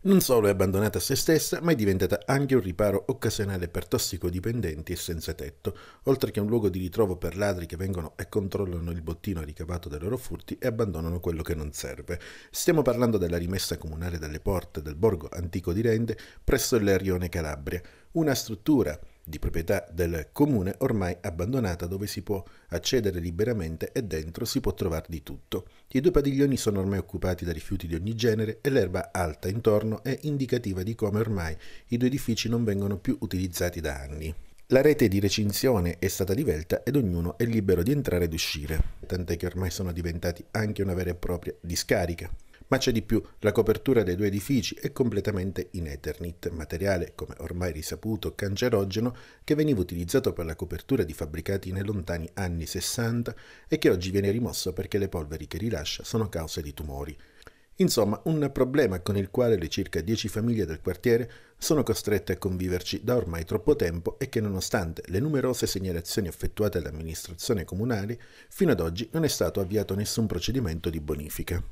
Non solo è abbandonata a se stessa, ma è diventata anche un riparo occasionale per tossicodipendenti e senza tetto, oltre che un luogo di ritrovo per ladri che vengono e controllano il bottino ricavato dai loro furti e abbandonano quello che non serve. Stiamo parlando della rimessa comunale dalle porte del borgo antico di Rende presso il l'Erione Calabria, una struttura di proprietà del comune ormai abbandonata dove si può accedere liberamente e dentro si può trovare di tutto. I due padiglioni sono ormai occupati da rifiuti di ogni genere e l'erba alta intorno è indicativa di come ormai i due edifici non vengono più utilizzati da anni. La rete di recinzione è stata divelta ed ognuno è libero di entrare ed uscire, tant'è che ormai sono diventati anche una vera e propria discarica. Ma c'è di più, la copertura dei due edifici è completamente in Eternit, materiale, come ormai risaputo, cancerogeno, che veniva utilizzato per la copertura di fabbricati nei lontani anni 60 e che oggi viene rimosso perché le polveri che rilascia sono causa di tumori. Insomma, un problema con il quale le circa 10 famiglie del quartiere sono costrette a conviverci da ormai troppo tempo e che nonostante le numerose segnalazioni effettuate all'amministrazione comunale, fino ad oggi non è stato avviato nessun procedimento di bonifica.